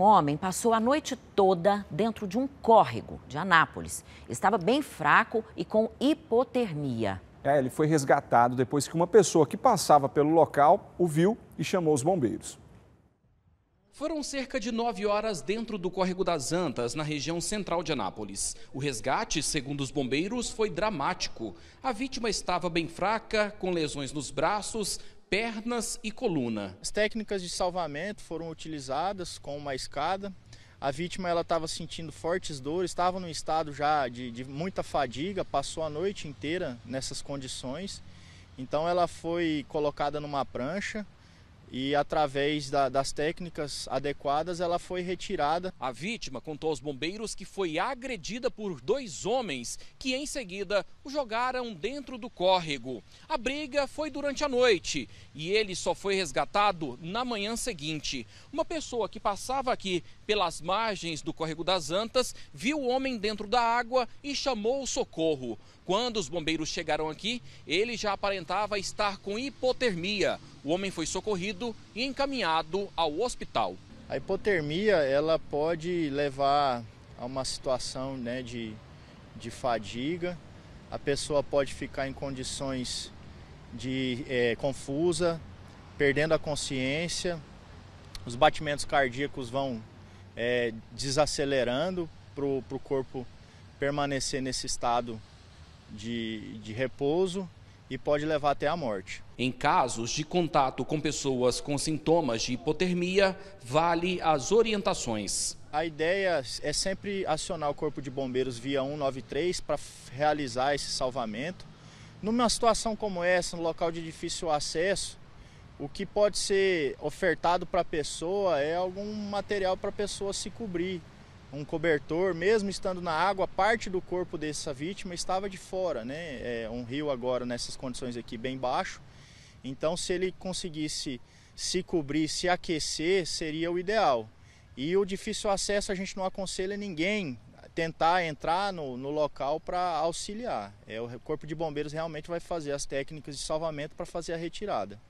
um homem passou a noite toda dentro de um córrego de Anápolis. Estava bem fraco e com hipotermia. É, ele foi resgatado depois que uma pessoa que passava pelo local o viu e chamou os bombeiros. Foram cerca de 9 horas dentro do Córrego das Antas, na região central de Anápolis. O resgate, segundo os bombeiros, foi dramático. A vítima estava bem fraca, com lesões nos braços, pernas e coluna. As técnicas de salvamento foram utilizadas com uma escada. A vítima ela estava sentindo fortes dores, estava num estado já de, de muita fadiga, passou a noite inteira nessas condições. Então ela foi colocada numa prancha, e através da, das técnicas adequadas ela foi retirada. A vítima contou aos bombeiros que foi agredida por dois homens que em seguida o jogaram dentro do córrego. A briga foi durante a noite e ele só foi resgatado na manhã seguinte. Uma pessoa que passava aqui pelas margens do córrego das Antas viu o homem dentro da água e chamou o socorro. Quando os bombeiros chegaram aqui, ele já aparentava estar com hipotermia. O homem foi socorrido e encaminhado ao hospital. A hipotermia ela pode levar a uma situação né, de, de fadiga, a pessoa pode ficar em condições de é, confusa, perdendo a consciência, os batimentos cardíacos vão é, desacelerando para o corpo permanecer nesse estado de, de repouso e pode levar até a morte. Em casos de contato com pessoas com sintomas de hipotermia, vale as orientações. A ideia é sempre acionar o Corpo de Bombeiros via 193 para realizar esse salvamento. Numa situação como essa, no local de difícil acesso, o que pode ser ofertado para a pessoa é algum material para a pessoa se cobrir um cobertor, mesmo estando na água, parte do corpo dessa vítima estava de fora, né? É um rio agora nessas condições aqui bem baixo. Então, se ele conseguisse se cobrir, se aquecer, seria o ideal. E o difícil acesso a gente não aconselha ninguém tentar entrar no, no local para auxiliar. É, o Corpo de Bombeiros realmente vai fazer as técnicas de salvamento para fazer a retirada.